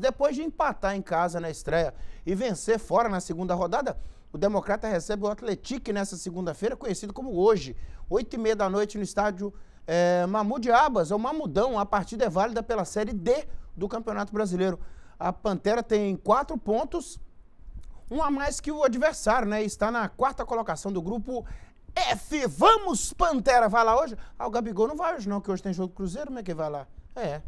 Depois de empatar em casa na estreia e vencer fora na segunda rodada, o Democrata recebe o Atlético nessa segunda-feira, conhecido como hoje, 8 h 30 da noite no estádio é, eh, Mamud Abas, é o Mamudão. A partida é válida pela Série D do Campeonato Brasileiro. A Pantera tem quatro pontos, um a mais que o adversário, né? Está na quarta colocação do grupo F. Vamos, Pantera! Vai lá hoje? Ah, o Gabigol não vai hoje não, que hoje tem jogo do Cruzeiro, como é que vai lá? É.